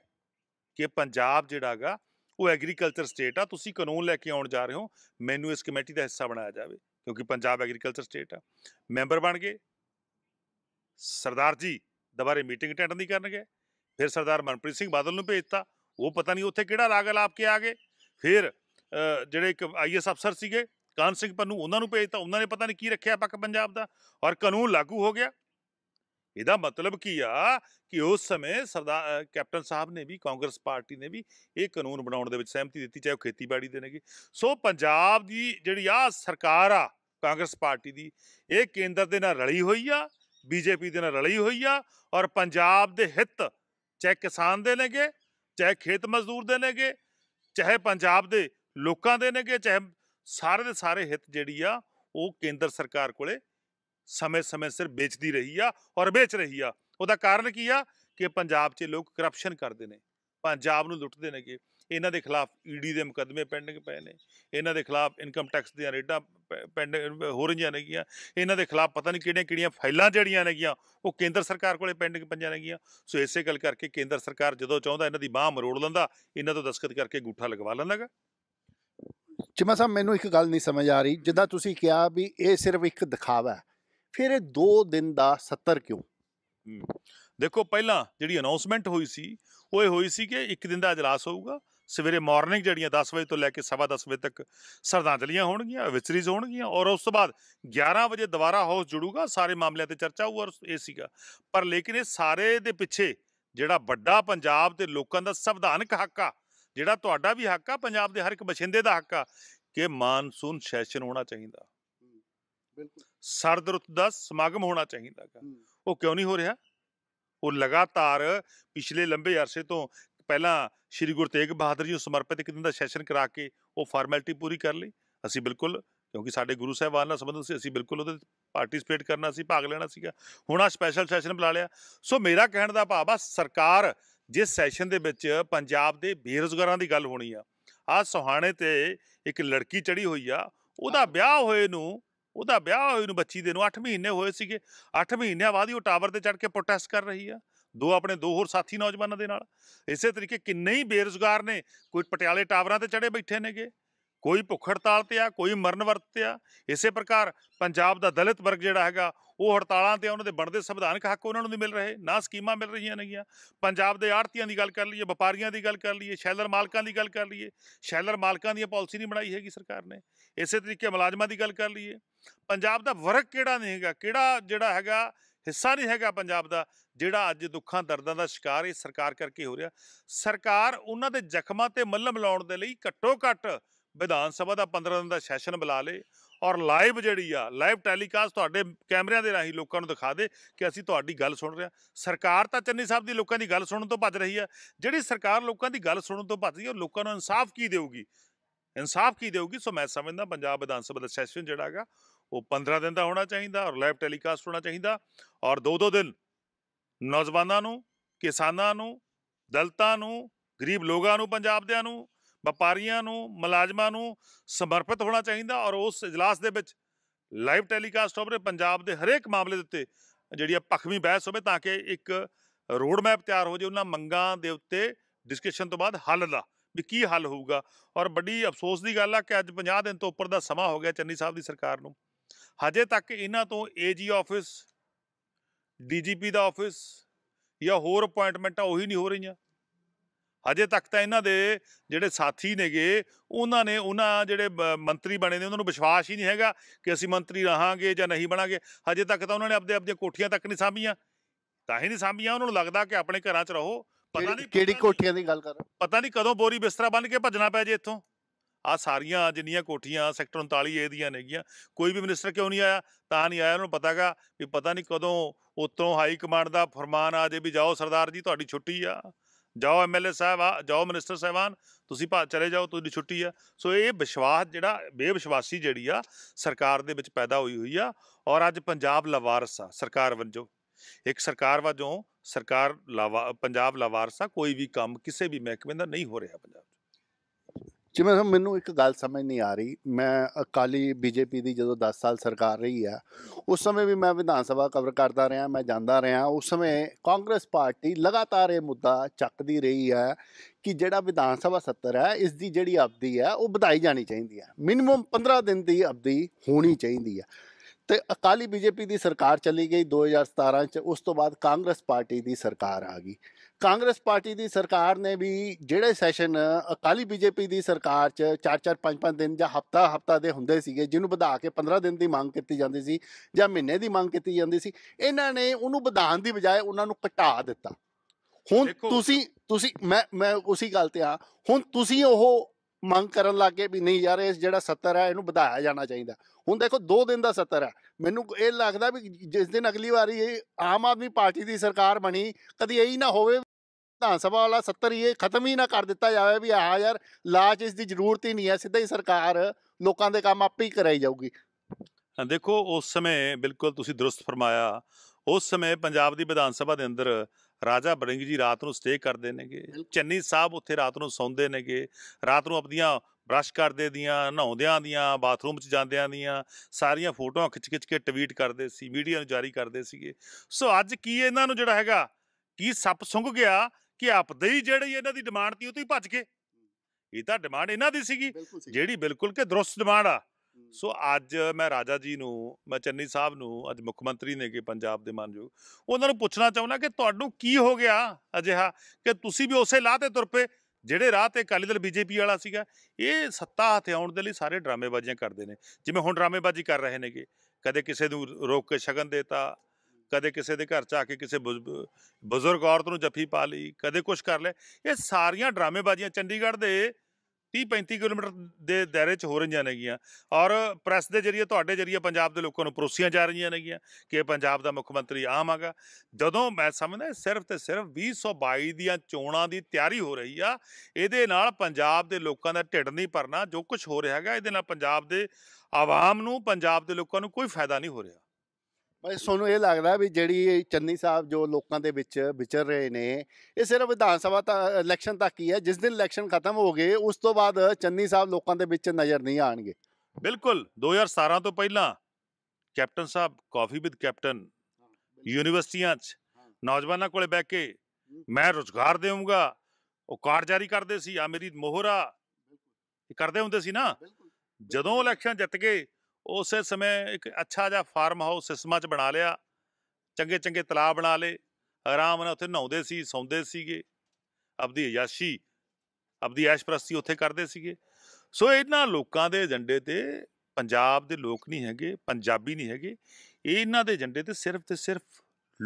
ਕਿ ਪੰਜਾਬ ਜਿਹੜਾਗਾ ਉਹ ਐਗਰੀਕਲਚਰ ਸਟੇਟ ਆ ਤੁਸੀਂ ਕਾਨੂੰਨ ਲੈ ਕੇ ਆਉਣ ਜਾ ਰਹੇ ਹੋ ਮੈਨੂੰ ਇਸ ਕਮੇਟੀ ਦਾ ਹਿੱਸਾ ਬਣਾਇਆ ਜਾਵੇ ਕਿਉਂਕਿ ਪੰਜਾਬ ਐਗਰੀਕਲਚਰ ਸਟੇਟ ਆ ਮੈਂਬਰ ਬਣ ਗਏ ਸਰਦਾਰ ਜੀ ਦੁਬਾਰੇ ਮੀਟਿੰਗ ਅਟੈਂਡ ਨਹੀਂ ਕਰਨਗੇ ਫਿਰ ਸਰਦਾਰ ਮਨਪ੍ਰੀਤ ਸਿੰਘ ਬਾਦਲ ਨੂੰ ਭੇਜਤਾ ਉਹ ਪਤਾ ਨਹੀਂ ਉੱਥੇ ਕਿਹੜਾ ਰਾਗਲ ਆਪ ਕੇ ਆ ਗਏ ਫਿਰ ਜਿਹੜੇ ਇੱਕ ਆਈਐਸ ਅਫਸਰ ਸੀਗੇ ਕਾਨ ਸਿੰਘ ਪੰਨੂ ਉਹਨਾਂ ਨੂੰ ਭੇਜਤਾ ਉਹਨਾਂ ਨੇ ਪਤਾ ਨਹੀਂ ਕੀ ਰੱਖਿਆ ਪੱਕ ਪੰਜਾਬ ਦਾ ਔਰ ਕਾਨੂੰਨ ਲਾਗੂ ਹੋ ਗਿਆ ਇਹਦਾ ਮਤਲਬ ਕੀ ਆ ਕਿ ਉਸ ਸਮੇਂ ਸਰਦਾਰ ਕੈਪਟਨ ਸਾਹਿਬ ਨੇ ਵੀ ਕਾਂਗਰਸ ਪਾਰਟੀ ਨੇ ਵੀ ਇਹ ਕਾਨੂੰਨ ਬਣਾਉਣ ਦੇ ਵਿੱਚ ਸਹਿਮਤੀ ਦਿੱਤੀ ਚਾਹੇ ਉਹ ਖੇਤੀਬਾੜੀ ਦੇ ਨੇਗੇ ਸੋ ਪੰਜਾਬ ਦੀ ਜਿਹੜੀ ਆ ਸਰਕਾਰ ਆ ਕਾਂਗਰਸ ਪਾਰਟੀ ਦੀ ਇਹ ਕੇਂਦਰ ਦੇ ਨਾਲ ਰਲੀ ਹੋਈ ਆ ਬੀਜੇਪੀ ਦੇ ਨਾਲ ਰਲੀ ਹੋਈ ਆ ਔਰ ਪੰਜਾਬ ਦੇ ਹਿੱਤ ਚਾਹੇ ਕਿਸਾਨ ਦੇ ਨੇਗੇ ਚਾਹੇ ਖੇਤ ਮਜ਼ਦੂਰ ਦੇ ਨੇਗੇ ਚਾਹੇ ਪੰਜਾਬ ਦੇ ਲੋਕਾਂ ਦੇ ਨੇਗੇ ਚਾਹੇ ਸਾਰੇ ਦੇ ਸਾਰੇ ਹਿੱਤ ਜਿਹੜੀ ਆ ਉਹ ਕੇਂਦਰ ਸਰਕਾਰ ਕੋਲੇ ਸਮੇਂ-ਸਮੇਂ ਸਿਰ ਵੇਚਦੀ ਰਹੀ ਆ ਔਰ ਵੇਚ ਰਹੀ ਆ ਉਹਦਾ ਕਾਰਨ ਕੀ ਆ ਕਿ ਪੰਜਾਬ 'ਚ ਲੋਕ ਕਰਪਸ਼ਨ ਕਰਦੇ ਨੇ ਪੰਜਾਬ ਨੂੰ ਲੁੱਟਦੇ ਨੇਗੇ ਇਹਨਾਂ ਦੇ ਖਿਲਾਫ ਈਡੀ e ਦੇ ਮੁਕਦਮੇ ਪੈਂਡਿੰਗ ਪਏ ਨੇ ਇਹਨਾਂ ਦੇ ਖਿਲਾਫ ਇਨਕਮ ਟੈਕਸ ਦੀਆਂ ਰੇਡਾਂ ਪੈਂਡਿੰਗ ਹੋ ਰਹੀਆਂ ਨੇਗੀਆਂ ਇਹਨਾਂ ਦੇ ਖਿਲਾਫ ਪਤਾ ਨਹੀਂ ਕਿਹੜੀਆਂ ਕਿਹੜੀਆਂ ਫਾਈਲਾਂ ਜਿਹੜੀਆਂ ਨੇਗੀਆਂ ਉਹ ਕੇਂਦਰ ਸਰਕਾਰ ਕੋਲੇ ਪੈਂਡਿੰਗ ਪੰਜਾਂ ਨੇਗੀਆਂ ਸੋ ਇਸੇ ਗੱਲ ਕਰਕੇ ਕੇਂਦਰ ਸਰਕਾਰ ਜਦੋਂ ਚਾਹੁੰਦਾ ਇਹਨਾਂ ਦੀ ਬਾਹ ਮਰੋੜ ਲੈਂਦਾ ਇਹਨਾਂ ਤੋਂ ਦਸਖਤ ਕਰਕੇ ਗੂਠਾ ਲਗਵਾ ਲੈਂਦਾਗਾ ਜਿਮਾ ਸਾਹਿਬ ਮੈਨੂੰ ਇੱਕ ਗੱਲ ਨਹੀਂ ਸਮਝ ਆ ਰਹੀ ਜਿੱਦਾਂ ਤੁਸੀਂ ਕਿਹਾ ਵੀ ਇਹ ਸਿਰਫ ਇੱਕ ਦਿਖਾਵਾ ਹੈ ਫਿਰ 2 ਦਿਨ ਦਾ 70 ਕਿਉਂ ਦੇਖੋ ਪਹਿਲਾਂ ਜਿਹੜੀ ਅਨਾਉਂਸਮੈਂਟ ਹੋਈ ਸੀ ਉਹ ਇਹ ਹੋਈ ਸੀ ਕਿ ਇੱਕ ਦਿਨ ਦਾ اجلاس ਹੋਊਗਾ ਸਵੇਰੇ ਮਾਰਨਿੰਗ ਜਿਹੜੀਆਂ 10 ਵਜੇ ਤੋਂ ਲੈ ਕੇ 10:30 ਵਜੇ ਤੱਕ ਸਰਦਾਂਜਲੀਆਂ ਹੋਣਗੀਆਂ ਵਿਚਰੀਜ਼ ਹੋਣਗੀਆਂ ਔਰ ਉਸ ਤੋਂ ਬਾਅਦ 11 ਵਜੇ ਦੁਬਾਰਾ ਹਾਊਸ ਜੁੜੂਗਾ ਸਾਰੇ ਮਾਮਲਿਆਂ ਤੇ ਚਰਚਾ ਹੋਊ ਔਰ ਇਹ ਸੀਗਾ ਪਰ ਲੇਕਿਨ ਇਹ ਸਾਰੇ ਦੇ ਪਿੱਛੇ ਜਿਹੜਾ ਵੱਡਾ ਪੰਜਾਬ ਤੇ ਲੋਕਾਂ ਦਾ ਸੰਵਿਧਾਨਕ ਹੱਕ ਆ ਜਿਹੜਾ ਤੁਹਾਡਾ ਵੀ ਹੱਕ ਆ ਪੰਜਾਬ ਦੇ ਹਰ ਇੱਕ ਬਛਿੰਦੇ ਦਾ ਹੱਕ ਆ ਕਿ ਮਾਨਸੂਨ ਸੈਸ਼ਨ ਹੋਣਾ ਚਾਹੀਦਾ ਬਿਲਕੁਲ ਸਰਦ ਰੁੱਤ ਦਾ ਸਮਾਗਮ ਹੋਣਾ ਚਾਹੀਦਾ ਹੈ ਉਹ ਕਿਉਂ ਨਹੀਂ ਹੋ ਰਿਹਾ ਉਹ ਲਗਾਤਾਰ ਪਿਛਲੇ ਲੰਬੇ ਅਰਸੇ ਤੋਂ ਪਹਿਲਾਂ ਸ਼੍ਰੀ ਗੁਰੂ ਤੇਗ ਬਹਾਦਰ ਜੀ ਨੂੰ ਸਮਰਪਿਤ ਇੱਕ ਦਿਨ ਦਾ ਸੈਸ਼ਨ ਕਰਾ ਕੇ ਉਹ ਫਾਰਮੈਲਿਟੀ ਪੂਰੀ ਕਰ ਲਈ ਅਸੀਂ ਬਿਲਕੁਲ ਕਿਉਂਕਿ ਸਾਡੇ ਗੁਰੂ ਸਾਹਿਬਾਨ ਨਾਲ ਸੰਬੰਧ ਸੀ ਅਸੀਂ ਬਿਲਕੁਲ ਉਹਦੇ ਪਾਰਟਿਸਿਪੇਟ ਕਰਨਾ ਸੀ ਭਾਗ ਲੈਣਾ ਸੀਗਾ ਹੁਣ ਆ ਸਪੈਸ਼ਲ ਸੈਸ਼ਨ ਬੁਲਾ ਲਿਆ ਸੋ ਮੇਰਾ ਕਹਿਣ ਦਾ ਭਾਵ ਆ ਸਰਕਾਰ ਜਿਸ ਸੈਸ਼ਨ ਦੇ ਵਿੱਚ ਪੰਜਾਬ ਦੇ ਬੇਰੋਜ਼ਗਾਰਾਂ ਦੀ ਗੱਲ ਹੋਣੀ ਆ ਆ ਸੁਹਾਣੇ ਤੇ ਇੱਕ ਲੜਕੀ ਚੜੀ ਹੋਈ ਆ ਉਹਦਾ ਵਿਆਹ ਹੋਏ ਨੂੰ ਉਹਦਾ ਵਿਆਹ ਹੋਏ ਨੂੰ ਬੱਚੀ ਦੇ ਨੂੰ 8 ਮਹੀਨੇ ਹੋਏ ਸੀਗੇ 8 ਮਹੀਨਿਆਂ ਬਾਅਦ ਹੀ ਉਹ ਟਾਵਰ ਤੇ ਚੜ ਕੇ ਪ੍ਰੋਟੈਸਟ ਕਰ ਰਹੀ ਆ ਦੋ ਆਪਣੇ ਦੋ ਹੋਰ ਸਾਥੀ ਨੌਜਵਾਨਾਂ ਦੇ ਨਾਲ ਇਸੇ ਤਰੀਕੇ ਕਿੰਨੇ ਹੀ ਬੇਰੁਜ਼ਗਾਰ ਨੇ ਕੋਈ ਪਟਿਆਲੇ ਟਾਵਰਾਂ ਤੇ ਚੜੇ ਬੈਠੇ ਨੇਗੇ ਕੋਈ ਭੁੱਖ ਹੜਤਾਲ ਤੇ ਆ ਕੋਈ ਮਰਨ ਵਰਤ ਤੇ ਆ ਇਸੇ ਪ੍ਰਕਾਰ ਪੰਜਾਬ ਦਾ ਦਲਿਤ ਵਰਗ ਜਿਹੜਾ ਹੈਗਾ ਉਹ ਹੜਤਾਲਾਂ ਤੇ ਉਹਨਾਂ ਦੇ ਬਣਦੇ ਸੰਵਿਧਾਨਕ ਹੱਕ ਉਹਨਾਂ ਨੂੰ ਨਹੀਂ ਮਿਲ ਰਹੇ ਨਾ ਸਕੀਮਾਂ ਮਿਲ ਰਹੀਆਂ ਨੇਗੀਆਂ ਪੰਜਾਬ ਦੇ ਆੜਤੀਆਂ ਦੀ ਗੱਲ ਕਰ ਲਈਏ ਵਪਾਰੀਆਂ ਦੀ ਗੱਲ ਕਰ ਲਈਏ ਸ਼ੈਲਰ ਮਾਲਕਾਂ ਦੀ ਗੱਲ ਕਰ ਲਈਏ ਸ਼ੈਲਰ ਮਾਲਕਾਂ ਦੀ ਪਾਲਿਸੀ ਨਹੀਂ ਬਣਾਈ ਹੈਗੀ ਸਰਕਾਰ ਨੇ ਇਸੇ ਤਰੀਕੇ ਮੁਲਾਜ਼ਮਾਂ ਦੀ ਗੱਲ ਕਰ ਲਈਏ ਪੰਜਾਬ ਦਾ ਵਰਗ ਕਿਹੜਾ ਨਹੀਂ ਹੈਗਾ ਕਿਹੜਾ ਜਿਹੜਾ ਹੈਗਾ ਹਿੱਸਾ ਨਹੀਂ ਹੈਗਾ ਪੰਜਾਬ ਦਾ ਜਿਹੜਾ ਅੱਜ ਦੁੱਖਾਂ ਦਰਦਾਂ ਦਾ ਸ਼ਿਕਾਰ ਇਹ ਸਰਕਾਰ ਕਰਕੇ ਹੋ ਰਿਹਾ ਸਰਕਾਰ ਉਹਨਾਂ ਦੇ ਜ਼ਖਮਾਂ ਤੇ ਮੱਲਮ ਲਾਉਣ ਦੇ ਲਈ ਘੱਟੋ ਘੱਟ ਵਿਧਾਨ ਸਭਾ ਦਾ 15 ਦਿਨ ਦਾ ਸੈਸ਼ਨ ਬੁਲਾ ਲੇ ਔਰ ਲਾਈਵ ਜਿਹੜੀ ਆ ਲਾਈਵ ਟੈਲੀਕਾਸਟ ਤੁਹਾਡੇ ਕੈਮਰਿਆਂ ਦੇ ਰਾਹੀਂ ਲੋਕਾਂ ਨੂੰ ਦਿਖਾ ਦੇ ਕਿ ਅਸੀਂ ਤੁਹਾਡੀ ਗੱਲ ਸੁਣ ਰਹੇ ਸਰਕਾਰ ਤਾਂ ਚੰਨੀ ਸਾਹਿਬ ਦੀ ਲੋਕਾਂ ਦੀ ਗੱਲ ਸੁਣਨ ਤੋਂ ਭੱਜ ਰਹੀ ਆ ਜਿਹੜੀ ਸਰਕਾਰ ਲੋਕਾਂ ਦੀ ਗੱਲ ਸੁਣਨ ਤੋਂ ਭੱਜ ਰਹੀ ਉਹ ਲੋਕਾਂ ਨੂੰ ਇਨਸਾਫ ਕੀ ਦੇਊਗੀ ਇਨਸਾਫ ਕੀ ਦੇਊਗੀ ਸੋ ਮੈਂ ਸਮਝਦਾ ਪੰਜਾਬ ਵਿਧਾਨ ਸਭਾ ਦਾ ਸੈਸ਼ਨ ਜਿਹੜਾ ਹੈਗਾ ਉਹ 15 ਦਿਨ ਦਾ ਹੋਣਾ ਚਾਹੀਦਾ ਔਰ ਲਾਈਵ ਟੈਲੀਕਾਸਟ ਹੋਣਾ ਚਾਹੀਦਾ ਔਰ ਦੋ ਦੋ ਦਿਨ ਨੌਜਵਾਨਾਂ ਨੂੰ ਕਿਸਾਨਾਂ ਨੂੰ ਦਲਤਾਂ ਨੂੰ ਗਰੀਬ ਲੋਕਾਂ ਨੂੰ ਪੰਜਾਬ ਦੇਆਂ ਨੂੰ ਵਪਾਰੀਆਂ ਨੂੰ ਮੁਲਾਜ਼ਮਾਂ ਨੂੰ ਸਮਰਪਿਤ ਹੋਣਾ ਚਾਹੀਦਾ ਔਰ ਉਸ اجلاس ਦੇ ਵਿੱਚ ਲਾਈਵ ਟੈਲੀਕਾਸਟ ਹੋਵੇ ਪੰਜਾਬ ਦੇ ਹਰੇਕ ਮਾਮਲੇ ਦੇ ਉੱਤੇ ਜਿਹੜੀ ਆ ਪਖਵੀਂ ਬਹਿਸ ਹੋਵੇ ਤਾਂ ਕਿ ਇੱਕ ਰੋਡ ਮੈਪ ਤਿਆਰ ਹੋ ਜੇ ਉਹਨਾਂ ਮੰਗਾਂ ਦੇ ਉੱਤੇ ਡਿਸਕਸ਼ਨ ਤੋਂ ਬਾਅਦ ਹੱਲ ਦਾ ਵੀ ਕੀ ਹੱਲ ਹੋਊਗਾ ਔਰ ਬੜੀ ਅਫਸੋਸ ਦੀ ਗੱਲ ਆ ਕਿ ਅੱਜ 50 ਦਿਨ ਤੋਂ ਉੱਪਰ ਦਾ ਸਮਾਂ ਹੋ ਗਿਆ ਚੰਨੀ ਸਾਹਿਬ ਦੀ ਸਰਕਾਰ ਨੂੰ ਹਜੇ ਤੱਕ ਇਹਨਾਂ ਤੋਂ ਏਜੀ ਆਫਿਸ ਡੀਜੀਪੀ ਦਾ ਆਫਿਸ ਜਾਂ ਹੋਰ ਅਪਾਇੰਟਮੈਂਟਾਂ ਉਹੀ ਨਹੀਂ ਹੋ ਰਹੀਆਂ ਹਜੇ ਤੱਕ ਤਾਂ ਇਹਨਾਂ ਦੇ ਜਿਹੜੇ ਸਾਥੀ ਨੇਗੇ ਉਹਨਾਂ ਨੇ ਉਹਨਾਂ ਜਿਹੜੇ ਮੰਤਰੀ ਬਣੇ ਨੇ ਉਹਨਾਂ ਨੂੰ ਵਿਸ਼ਵਾਸ ਹੀ ਨਹੀਂ ਹੈਗਾ ਕਿ ਅਸੀਂ ਮੰਤਰੀ ਰਹਾਂਗੇ ਜਾਂ ਨਹੀਂ ਬਣਾਂਗੇ ਹਜੇ ਤੱਕ ਤਾਂ ਉਹਨਾਂ ਨੇ ਆਪਦੇ ਆਪਦੀਆਂ ਕੋਠੀਆਂ ਤੱਕ ਨਹੀਂ ਸਾਂਭੀਆਂ ਤਾਂ ਹੀ ਨਹੀਂ ਸਾਂਭੀਆਂ ਉਹਨਾਂ ਨੂੰ ਲੱਗਦਾ ਕਿ ਆਪਣੇ ਘਰਾਂ 'ਚ ਰਹੋ ਪਤਾ ਨਹੀਂ ਕਿਹੜੀ ਕੋਠੀਆਂ ਦੀ ਗੱਲ ਕਰ ਪਤਾ ਨਹੀਂ ਕਦੋਂ ਬੋਰੀ ਬਿਸਤਰਾ ਬਣ ਕੇ ਭੱਜਣਾ ਪੈ ਜੇ ਇੱਥੋਂ ਆ ਸਾਰੀਆਂ ਜਿੰਨੀਆਂ ਕੋਠੀਆਂ ਸੈਕਟਰ 39 ਏ ਦੀਆਂ ਨੇਗੀਆਂ ਕੋਈ ਵੀ ਮਿਨਿਸਟਰ ਕਿਉਂ ਨਹੀਂ ਆਇਆ ਤਾਂ ਨਹੀਂ ਆਇਆ ਉਹਨਾਂ ਨੂੰ ਪਤਾਗਾ ਵੀ ਪਤਾ ਨਹੀਂ ਕਦੋਂ ਉਤੋਂ ਹਾਈ ਕਮਾਂਡ ਦਾ ਫਰਮਾਨ ਆ ਜੇ ਵੀ ਜਾਓ ਸਰਦਾਰ ਜੀ ਤੁਹਾਡੀ ਛੁੱਟੀ ਆ ਜਾਓ ਐਮਐਲਏ ਸਾਹਿਬ ਆ ਜਾਓ ਮਿਨਿਸਟਰ ਸਹਿਬਾਨ ਤੁਸੀਂ ਭਾ ਚਲੇ ਜਾਓ ਤੁਹਾਡੀ ਛੁੱਟੀ ਆ ਸੋ ਇਹ ਵਿਸ਼ਵਾਸ ਜਿਹੜਾ ਬੇਵਿਸ਼ਵਾਸੀ ਜਿਹੜੀ ਆ ਸਰਕਾਰ ਦੇ ਵਿੱਚ ਪੈਦਾ ਹੋਈ ਹੋਈ ਆ ਔਰ ਅੱਜ ਪੰਜਾਬ ਲਵਾਰਸ ਆ ਸਰਕਾਰ ਵੱਜੋਂ ਇੱਕ ਸਰਕਾਰ ਵੱਜੋਂ ਸਰਕਾਰ ਪੰਜਾਬ ਲਵਾਰਸ ਆ ਕੋਈ ਵੀ ਕੰਮ ਕਿਸੇ ਵੀ ਮਹਿਕਮੇ ਦਾ ਨਹੀਂ ਹੋ ਰਿਹਾ ਪੰਜਾਬ ਜਿਵੇਂ ਮੈਨੂੰ ਇੱਕ ਗੱਲ ਸਮਝ ਨਹੀਂ ਆ ਰਹੀ ਮੈਂ ਅਕਾਲੀ ਬੀਜੇਪੀ ਦੀ ਜਦੋਂ 10 ਸਾਲ ਸਰਕਾਰ ਰਹੀ ਆ ਉਸ ਸਮੇਂ ਵੀ ਮੈਂ ਵਿਧਾਨ ਸਭਾ ਕਵਰ ਕਰਦਾ ਰਿਹਾ ਮੈਂ ਜਾਂਦਾ ਰਿਹਾ ਉਸ ਸਮੇਂ ਕਾਂਗਰਸ ਪਾਰਟੀ ਲਗਾਤਾਰ ਇਹ ਮੁੱਦਾ ਚੱਕਦੀ ਰਹੀ ਆ ਕਿ ਜਿਹੜਾ ਵਿਧਾਨ ਸਭਾ ਸੱਤਰ ਹੈ ਇਸ ਦੀ ਜਿਹੜੀ ਅਵਧੀ ਹੈ ਉਹ ਵਧਾਈ ਜਾਣੀ ਚਾਹੀਦੀ ਹੈ ਮਿਨਿਮਮ 15 ਦਿਨ ਦੀ ਅਵਧੀ ਹੋਣੀ ਚਾਹੀਦੀ ਹੈ ਤੇ ਅਕਾਲੀ ਬੀਜੇਪੀ ਦੀ ਸਰਕਾਰ ਚਲੀ ਗਈ 2017 ਚ ਉਸ ਤੋਂ ਬਾਅਦ ਕਾਂਗਰਸ ਪਾਰਟੀ ਦੀ ਸਰਕਾਰ ਆ ਗਈ ਕਾਂਗਰਸ ਪਾਰਟੀ ਦੀ ਸਰਕਾਰ ਨੇ ਵੀ ਜਿਹੜੇ ਸੈਸ਼ਨ ਅਕਾਲੀ ਬੀਜੇਪੀ ਦੀ ਸਰਕਾਰ 'ਚ 4-4 5-5 ਦਿਨ ਜਾਂ ਹਫਤਾ ਹਫਤਾ ਦੇ ਹੁੰਦੇ ਸੀਗੇ ਜਿਹਨੂੰ ਵਧਾ ਕੇ 15 ਦਿਨ ਦੀ ਮੰਗ ਕੀਤੀ ਜਾਂਦੀ ਸੀ ਜਾਂ ਮਹੀਨੇ ਦੀ ਮੰਗ ਕੀਤੀ ਜਾਂਦੀ ਸੀ ਇਹਨਾਂ ਨੇ ਉਹਨੂੰ ਵਧਾਣ ਦੀ ਬਜਾਏ ਉਹਨਾਂ ਨੂੰ ਘਟਾ ਦਿੱਤਾ ਹੁਣ ਤੁਸੀਂ ਤੁਸੀਂ ਮੈਂ ਮੈਂ ਉਸੇ ਗੱਲ ਤੇ ਆ ਹੁਣ ਤੁਸੀਂ ਉਹ ਮੰਗ ਕਰਨ ਲੱਗੇ ਵੀ ਨਹੀਂ ਯਾਰ ਇਹ ਜਿਹੜਾ 70 ਹੈ ਇਹਨੂੰ ਵਧਾਇਆ ਜਾਣਾ ਚਾਹੀਦਾ ਹੁਣ ਦੇਖੋ 2 ਦਿਨ ਦਾ 70 ਹੈ ਮੈਨੂੰ ਇਹ ਲੱਗਦਾ ਵੀ ਜਿਸ ਦਿਨ ਅਗਲੀ ਵਾਰੀ ਆਮ ਆਦਮੀ ਪਾਰਟੀ ਦੀ ਸਰਕਾਰ ਬਣੀ ਕਦੀ ਇਹੀ ਨਾ ਹੋਵੇ ਵਿਧਾਨ ਸਭਾ ਵਾਲਾ 70 ਇਹ ਖਤਮ ਹੀ ਨਾ ਕਰ ਦਿੱਤਾ ਜਾਵੇ ਵੀ ਆਹ ਯਾਰ ਲਾਚ ਇਸ ਦੀ ਜ਼ਰੂਰਤ ਹੀ ਨਹੀਂ ਹੈ ਸਿੱਧਾ ਹੀ ਸਰਕਾਰ ਲੋਕਾਂ ਦੇ ਕੰਮ ਆਪੇ ਹੀ ਕਰਾਈ ਜਾਊਗੀ ਦੇਖੋ ਉਸ ਸਮੇਂ ਬਿਲਕੁਲ ਤੁਸੀਂ ਦਰੁਸਤ ਫਰਮਾਇਆ ਉਸ ਸਮੇਂ ਪੰਜਾਬ ਦੀ ਵਿਧਾਨ ਸਭਾ ਦੇ ਅੰਦਰ ਰਾਜਾ ਬਰਿੰਗ ਜੀ ਰਾਤ ਨੂੰ ਸਟੇ ਕਰਦੇ ਨੇਗੇ ਚੰਨੀ ਸਾਹਿਬ ਉੱਥੇ ਰਾਤ ਨੂੰ ਸੌਂਦੇ ਨੇਗੇ ਰਾਤ ਨੂੰ ਆਪਣੀਆਂ ਬ੍ਰਸ਼ ਕਰਦੇ ਦੀਆਂ ਨਹਾਉਂਦਿਆਂ ਦੀਆਂ ਬਾਥਰੂਮ 'ਚ ਜਾਂਦਿਆਂ ਦੀਆਂ ਸਾਰੀਆਂ ਫੋਟੋਆਂ ਖਿੱਚ-ਖਿੱਚ ਕੇ ਟਵੀਟ ਕਰਦੇ ਸੀ ਮੀਡੀਆ ਨੂੰ ਜਾਰੀ ਕਰਦੇ ਸੀਗੇ ਸੋ ਅੱਜ ਕੀ ਇਹਨਾਂ ਨੂੰ ਜਿਹੜਾ ਹੈਗਾ ਕੀ ਸੱਪ ਸੁੰਗ ਗਿਆ ਕਿ ਆਪਦੇ ਹੀ ਜਿਹੜੀ ਇਹਨਾਂ ਦੀ ਡਿਮਾਂਡ ਸੀ ਉਹ ਤੋਂ ਹੀ ਭੱਜ ਗਏ ਇਹ ਤਾਂ ਡਿਮਾਂਡ ਇਹਨਾਂ ਦੀ ਸੀਗੀ ਜਿਹੜੀ ਬਿਲਕੁਲ ਕਿ ਦਰਸਤ ਡਿਮਾਂਡ ਆ ਸੋ ਅੱਜ ਮੈਂ ਰਾਜਾ ਜੀ ਨੂੰ ਮੈਂ ਚੰਨੀ ਸਾਹਿਬ ਨੂੰ ਅੱਜ ਮੁੱਖ ਮੰਤਰੀ ਨੇ ਕਿ ਪੰਜਾਬ ਦੇ ਮਾਨਯੋਗ ਉਹਨਾਂ ਨੂੰ ਪੁੱਛਣਾ ਚਾਹੁੰਦਾ ਕਿ ਤੁਹਾਨੂੰ ਕੀ ਹੋ ਗਿਆ ਅਜਿਹਾ ਕਿ ਤੁਸੀਂ ਵੀ ਉਸੇ ਲਾਹ ਤੇ ਤੁਰ ਪਏ ਜਿਹੜੇ ਰਾਹ ਤੇ ਕਾਲੀ ਦਲ ਬੀਜੇਪੀ ਵਾਲਾ ਸੀਗਾ ਇਹ ਸੱਤਾ ਹੱਥੇ ਆਉਣ ਦੇ ਲਈ ਸਾਰੇ ਡਰਾਮੇਬਾਜ਼ੀਆਂ ਕਰਦੇ ਨੇ ਜਿਵੇਂ ਹੁਣ ਡਰਾਮੇਬਾਜ਼ੀ ਕਰ ਰਹੇ ਨੇਗੇ ਕਦੇ ਕਿਸੇ ਨੂੰ ਰੋਕ ਕੇ ਸ਼ਗਨ ਦੇਤਾ ਕਦੇ ਕਿਸੇ ਦੇ ਘਰ ਚ ਆ ਕੇ ਕਿਸੇ ਬਜ਼ੁਰਗ ਔਰਤ ਨੂੰ ਜੱਫੀ ਪਾ ਲਈ ਕਦੇ ਕੁਝ ਕਰ ਲਿਆ ਇਹ ਸਾਰੀਆਂ ਡਰਾਮੇਬਾਜ਼ੀਆਂ ਚੰਡੀਗੜ੍ਹ ਦੇ 30 35 ਕਿਲੋਮੀਟਰ ਦੇ ਦਾਇਰੇ 'ਚ ਹੋ ਰਹੀਆਂ ਨੇਗੀਆਂ ਔਰ ਪ੍ਰੈਸ ਦੇ ਜਰੀਏ ਤੁਹਾਡੇ ਜਰੀਏ ਪੰਜਾਬ ਦੇ ਲੋਕਾਂ ਨੂੰ ਪਰੋਸੀਆਂ ਜਾ ਰਹੀਆਂ ਨੇਗੀਆਂ ਕਿ ਪੰਜਾਬ ਦਾ ਮੁੱਖ ਮੰਤਰੀ ਆਮ ਆਗਾ ਜਦੋਂ ਮੈਂ ਸਮਝਦਾ ਸਿਰਫ ਤੇ ਸਿਰਫ 2022 ਦੀਆਂ ਚੋਣਾਂ ਦੀ ਤਿਆਰੀ ਹੋ ਰਹੀ ਆ ਇਹਦੇ ਨਾਲ ਪੰਜਾਬ ਦੇ ਲੋਕਾਂ ਦਾ ਢਿੱਡ ਨਹੀਂ ਭਰਨਾ ਜੋ ਕੁਝ ਹੋ ਰਿਹਾ ਹੈਗਾ ਇਹਦੇ ਨਾਲ ਪੰਜਾਬ ਦੇ ਆਵਾਮ ਨੂੰ ਪੰਜਾਬ ਦੇ ਲੋਕਾਂ ਨੂੰ ਕੋਈ ਫਾਇਦਾ ਨਹੀਂ ਹੋ ਰਿਹਾ ਭਾਈ ਤੁਹਾਨੂੰ ਇਹ ਲੱਗਦਾ ਵੀ ਜਿਹੜੀ ਚੰਨੀ ਸਾਹਿਬ ਜੋ ਲੋਕਾਂ ਦੇ ਵਿੱਚ ਵਿਚਰ ਰਹੇ ਨੇ ਇਹ ਸਿਰਫ ਵਿਧਾਨ ਸਭਾ ਤਾਂ ਇਲੈਕਸ਼ਨ ਤੱਕ ਹੀ ਹੈ ਜਿਸ ਦਿਨ ਇਲੈਕਸ਼ਨ ਖਤਮ ਹੋ ਗਏ ਉਸ ਤੋਂ ਬਾਅਦ ਚੰਨੀ ਸਾਹਿਬ ਲੋਕਾਂ ਦੇ ਵਿੱਚ ਨਜ਼ਰ ਨਹੀਂ ਆਣਗੇ ਬਿਲਕੁਲ 2017 ਤੋਂ ਪਹਿਲਾਂ captain Sahib coffee with captain ਯੂਨੀਵਰਸਿਟੀਆਂ 'ਚ ਨੌਜਵਾਨਾਂ ਕੋਲੇ ਬੈ ਕੇ ਮੈਂ ਰੋਜ਼ਗਾਰ ਦੇਵਾਂਗਾ ਉਹ ਕਾਰਜ ਜਾਰੀ ਕਰਦੇ ਸੀ ਆ ਮੇਰੀ ਮੋਹਰਾ ਕਰਦੇ ਹੁੰਦੇ ਸੀ ਨਾ ਜਦੋਂ ਇਲੈਕਸ਼ਨ ਜਿੱਤ ਗਏ ਉਸੇ ਸਮੇਂ ਇੱਕ ਅੱਛਾ ਜਿਹਾ ਫਾਰਮ ਹਾਊਸ ਸਿਸਟਮਾਂ 'ਚ ਬਣਾ ਲਿਆ ਚੰਗੇ ਚੰਗੇ ਤਲਾਬ ਬਣਾ ਲੇ ਆਰਾਮ ਨਾਲ ਉੱਥੇ ਨਹਾਉਂਦੇ ਸੀ ਸੌਂਦੇ ਸੀਗੇ ਆਪਦੀ ਯਾਸ਼ੀ ਆਪਦੀ ਐਸ਼ਪ੍ਰਸਤੀ ਉੱਥੇ ਕਰਦੇ ਸੀਗੇ ਸੋ ਇਹਨਾਂ ਲੋਕਾਂ ਦੇ ਏਜੰਡੇ ਤੇ ਪੰਜਾਬ ਦੇ ਲੋਕ ਨਹੀਂ ਹੈਗੇ ਪੰਜਾਬੀ ਨਹੀਂ ਹੈਗੇ ਇਹਨਾਂ ਦੇ ਏਜੰਡੇ ਤੇ ਸਿਰਫ ਤੇ ਸਿਰਫ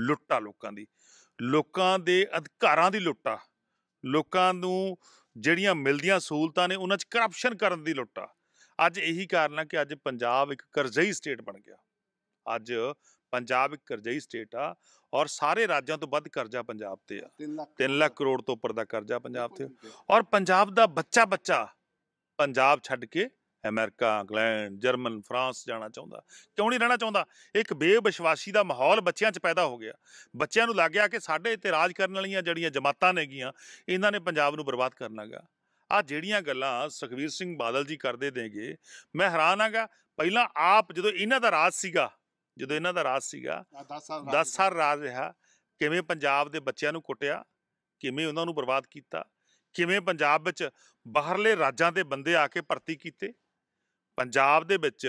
ਲੁੱਟਾ ਲੋਕਾਂ ਦੀ ਲੋਕਾਂ ਦੇ ਅਧਿਕਾਰਾਂ ਦੀ ਲੁੱਟਾ ਲੋਕਾਂ ਨੂੰ ਜਿਹੜੀਆਂ ਮਿਲਦੀਆਂ ਸਹੂਲਤਾਂ ਨੇ ਉਹਨਾਂ 'ਚ ਕਰਪਸ਼ਨ ਕਰਨ ਦੀ ਲੁੱਟਾ ਅੱਜ ਇਹੀ ਕਾਰਨ ਆ ਕਿ ਅੱਜ ਪੰਜਾਬ ਇੱਕ ਕਰਜ਼ਈ ਸਟੇਟ ਬਣ ਗਿਆ ਅੱਜ ਪੰਜਾਬ ਇੱਕ ਕਰਜ਼ਈ ਸਟੇਟ ਆ ਔਰ ਸਾਰੇ ਰਾਜਾਂ ਤੋਂ ਵੱਧ ਕਰਜ਼ਾ ਪੰਜਾਬ ਤੇ ਆ 3 ਲੱਖ ਕਰੋੜ ਤੋਂ ਉੱਪਰ ਦਾ ਕਰਜ਼ਾ ਪੰਜਾਬ ਤੇ ਔਰ ਪੰਜਾਬ ਦਾ ਬੱਚਾ ਬੱਚਾ ਪੰਜਾਬ ਛੱਡ ਕੇ ਅਮਰੀਕਾ ਇੰਗਲੈਂਡ ਜਰਮਨ ਫਰਾਂਸ ਜਾਣਾ ਚਾਹੁੰਦਾ ਕਿਉਂ ਨਹੀਂ ਰਹਿਣਾ ਚਾਹੁੰਦਾ ਇੱਕ ਬੇਵਿਸ਼ਵਾਸੀ ਦਾ ਮਾਹੌਲ ਬੱਚਿਆਂ 'ਚ ਪੈਦਾ ਹੋ ਗਿਆ ਬੱਚਿਆਂ ਨੂੰ ਲੱਗਿਆ ਕਿ ਸਾਡੇ ਇੱਥੇ ਰਾਜ ਕਰਨ ਵਾਲੀਆਂ ਜਿਹੜੀਆਂ ਜਮਾਤਾਂ ਨੇਗੀਆਂ ਇਹਨਾਂ ਨੇ ਪੰਜਾਬ ਨੂੰ ਬਰਬਾਦ ਕਰਨਾਗਾ ਆ ਜਿਹੜੀਆਂ ਗੱਲਾਂ ਸੁਖਵੀਰ ਸਿੰਘ ਬਾਦਲ ਜੀ ਕਰਦੇ ਦੇਗੇ ਮੈਂ ਹੈਰਾਨ ਆਗਾ ਪਹਿਲਾਂ ਆਪ ਜਦੋਂ ਇਹਨਾਂ ਦਾ ਰਾਜ ਸੀਗਾ ਜਦੋਂ ਇਹਨਾਂ ਦਾ ਰਾਜ ਸੀਗਾ 10 ਸਾਲ ਰਾਜ ਰਿਹਾ ਕਿਵੇਂ ਪੰਜਾਬ ਦੇ ਬੱਚਿਆਂ ਨੂੰ ਕੁੱਟਿਆ ਕਿਵੇਂ ਉਹਨਾਂ ਨੂੰ ਬਰਬਾਦ ਕੀਤਾ ਕਿਵੇਂ ਪੰਜਾਬ ਵਿੱਚ ਬਾਹਰਲੇ ਰਾਜਾਂ ਦੇ ਬੰਦੇ ਆ ਕੇ ਭਰਤੀ ਕੀਤੇ ਪੰਜਾਬ ਦੇ ਵਿੱਚ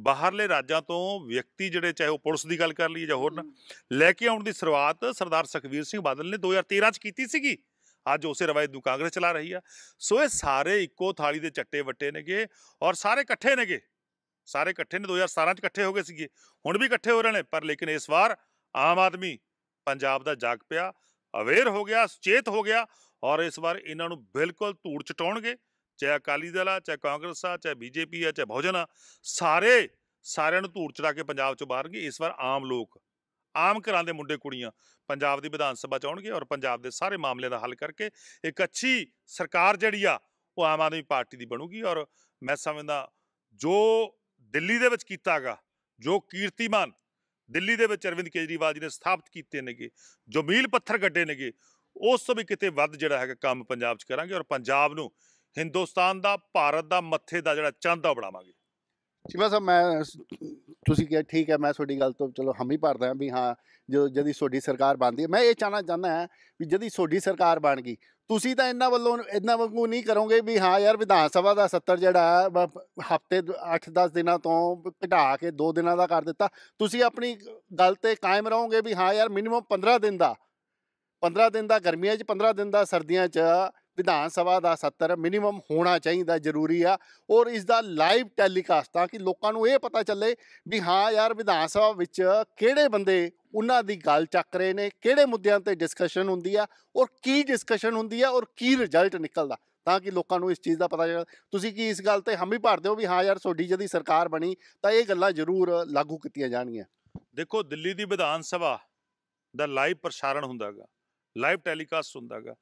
ਬਾਹਰਲੇ ਰਾਜਾਂ ਤੋਂ ਵਿਅਕਤੀ ਜਿਹੜੇ ਚਾਹੇ ਉਹ ਪੁਲਿਸ ਦੀ ਗੱਲ ਕਰ ਲਈਏ ਜਾਂ ਹੋਰ ਲੈ ਕੇ ਆਉਣ ਦੀ ਸ਼ੁਰੂਆਤ ਸਰਦਾਰ ਸੁਖਵੀਰ ਸਿੰਘ ਬਾਦਲ ਨੇ 2013 ਚ ਕੀਤੀ ਸੀਗੀ ਅੱਜ ਉਸੇ ਰਵਾਇਤ ਨੂੰ ਕਾਂਗਰਸ ਚਲਾ ਰਹੀ ਆ ਸੋ ਇਹ ਸਾਰੇ ਇੱਕੋ ਥਾਲੀ ਦੇ ਚੱਟੇ ਵੱਟੇ ਨੇਗੇ ਔਰ ਸਾਰੇ ਇਕੱਠੇ ਨੇਗੇ ਸਾਰੇ ਇਕੱਠੇ ਨੇ 2017 ਚ ਇਕੱਠੇ ਹੋ ਗਏ ਸੀਗੇ ਹੁਣ ਵੀ ਇਕੱਠੇ ਹੋ ਰਹੇ ਨੇ ਪਰ ਲੇਕਿਨ ਇਸ ਵਾਰ ਆਮ ਆਦਮੀ ਪੰਜਾਬ ਦਾ ਜਾਗ ਪਿਆ ਅਵੇਅਰ ਹੋ ਗਿਆ ਸੁਚੇਤ ਹੋ ਗਿਆ ਔਰ ਇਸ ਵਾਰ ਇਹਨਾਂ ਨੂੰ ਬਿਲਕੁਲ ਧੂੜ ਚਟਾਉਣਗੇ ਚਾਹੇ ਅਕਾਲੀ ਦਲ ਆ ਚਾਹੇ ਕਾਂਗਰਸ ਆ ਚਾਹੇ ਬੀਜੇਪੀ ਆ ਚਾਹੇ ਬਹੁਜਨ ਆ ਸਾਰੇ ਸਾਰਿਆਂ ਨੂੰ ਧੂੜ ਚੜਾ ਕੇ ਪੰਜਾਬ ਚੋਂ ਬਾਹਰਗੇ ਇਸ ਵਾਰ ਆਮ ਲੋਕ ਆਮ ਘਰਾਂ ਦੇ ਮੁੰਡੇ ਕੁੜੀਆਂ ਪੰਜਾਬ ਦੀ ਵਿਧਾਨ ਸਭਾ ਚ ਆਉਣਗੇ ਔਰ ਪੰਜਾਬ ਦੇ ਸਾਰੇ ਮਾਮਲੇ ਦਾ ਹੱਲ ਕਰਕੇ ਇੱਕ ਅੱਛੀ ਸਰਕਾਰ ਜਿਹੜੀ ਆ ਉਹ ਆਮ ਆਦਮੀ ਪਾਰਟੀ ਦੀ ਬਣੂਗੀ ਔਰ ਮੈਂ ਸਮਝਦਾ ਜੋ ਦਿੱਲੀ ਦੇ ਵਿੱਚ ਕੀਤਾਗਾ ਜੋ ਕੀਰਤੀਮਾਨ ਦਿੱਲੀ ਦੇ ਵਿੱਚ ਅਰਵਿੰਦ ਕੇਜਰੀਵਾਲ ਜੀ ਨੇ ਸਥਾਪਿਤ ਕੀਤੇ ਨੇਗੇ ਜੋ ਮੀਲ ਪੱਥਰ ਗੱਡੇ ਨੇਗੇ ਉਸ ਤੋਂ ਵੀ ਕਿਤੇ ਵੱਧ ਜਿਹੜਾ ਹੈਗਾ ਕੰਮ ਪੰਜਾਬ 'ਚ ਕਰਾਂਗੇ ਔਰ ਪੰਜਾਬ ਨੂੰ ਹਿੰਦੁਸਤਾਨ ਦਾ ਭਾਰਤ ਦਾ ਮੱਥੇ ਦਾ ਜਿਹੜਾ ਚਾਂਦਾ ਬਣਾਵਾਂਗੇ ਸ਼ਿਵਾ ਸਾਹਿਬ ਮੈਂ ਤੁਸੀਂ ਕਿਹਾ ਠੀਕ ਹੈ ਮੈਂ ਤੁਹਾਡੀ ਗੱਲ ਤੋਂ ਚਲੋ ਹਮੀ ਭਰਦਾ ਹਾਂ ਵੀ ਹਾਂ ਜਦੋਂ ਜਦੀ ਤੁਹਾਡੀ ਸਰਕਾਰ ਬਣਦੀ ਹੈ ਮੈਂ ਇਹ ਚਾਹਣਾ ਚਾਹੁੰਦਾ ਹਾਂ ਵੀ ਜਦੀ ਤੁਹਾਡੀ ਸਰਕਾਰ ਬਣ ਗਈ ਤੁਸੀਂ ਤਾਂ ਇਹਨਾਂ ਵੱਲੋਂ ਇਹਨਾਂ ਵਾਂਗੂ ਨਹੀਂ ਕਰੋਗੇ ਵੀ ਹਾਂ ਯਾਰ ਵਿਧਾਨ ਸਭਾ ਦਾ 70 ਜਿਹੜਾ ਹਫਤੇ 8-10 ਦਿਨਾਂ ਤੋਂ ਘਟਾ ਕੇ 2 ਦਿਨਾਂ ਦਾ ਕਰ ਦਿੱਤਾ ਤੁਸੀਂ ਆਪਣੀ ਗੱਲ ਤੇ ਕਾਇਮ ਰਹੋਗੇ ਵੀ ਹਾਂ ਯਾਰ ਮਿਨੀਮਮ 15 ਦਿਨ ਦਾ 15 ਦਿਨ ਦਾ ਗਰਮੀਆਂ 'ਚ 15 ਦਿਨ ਦਾ ਸਰਦੀਆਂ 'ਚ ਵਿਧਾਨ ਸਭਾ ਦਾ ਸੱਤਰ ਮਿਨੀਮਮ ਹੋਣਾ ਚਾਹੀਦਾ ਜ਼ਰੂਰੀ ਆ ਔਰ ਇਸ ਦਾ ਲਾਈਵ ਟੈਲੀਕਾਸਟ ਤਾਂ ਕਿ ਲੋਕਾਂ ਨੂੰ ਇਹ ਪਤਾ ਚੱਲੇ ਵੀ ਹਾਂ ਯਾਰ ਵਿਧਾਨ ਸਭਾ ਵਿੱਚ ਕਿਹੜੇ ਬੰਦੇ ਉਹਨਾਂ ਦੀ ਗੱਲ ਚੱਕ ਰਹੇ ਨੇ ਕਿਹੜੇ ਮੁੱਦਿਆਂ ਤੇ ਡਿਸਕਸ਼ਨ ਹੁੰਦੀ ਆ ਔਰ ਕੀ ਡਿਸਕਸ਼ਨ ਹੁੰਦੀ ਆ ਔਰ ਕੀ ਰਿਜ਼ਲਟ ਨਿਕਲਦਾ ਤਾਂ ਕਿ ਲੋਕਾਂ ਨੂੰ ਇਸ ਚੀਜ਼ ਦਾ ਪਤਾ ਚੱਲੇ ਤੁਸੀਂ ਕੀ ਇਸ ਗੱਲ ਤੇ ਹਮੀ ਭਰਦੇ ਹੋ ਵੀ ਹਾਂ ਯਾਰ ਸੋਡੀ ਜਦੀ ਸਰਕਾਰ ਬਣੀ ਤਾਂ ਇਹ ਗੱਲਾਂ ਜ਼ਰੂਰ ਲਾਗੂ ਕੀਤੀਆਂ ਜਾਣਗੀਆਂ ਦੇਖੋ ਦਿੱਲੀ ਦੀ ਵਿਧਾਨ ਸਭਾ ਦਾ ਲਾਈਵ ਪ੍ਰਸਾਰਣ ਹੁੰਦਾਗਾ ਲਾਈਵ ਟੈਲੀਕਾਸਟ ਹੁੰਦਾਗਾ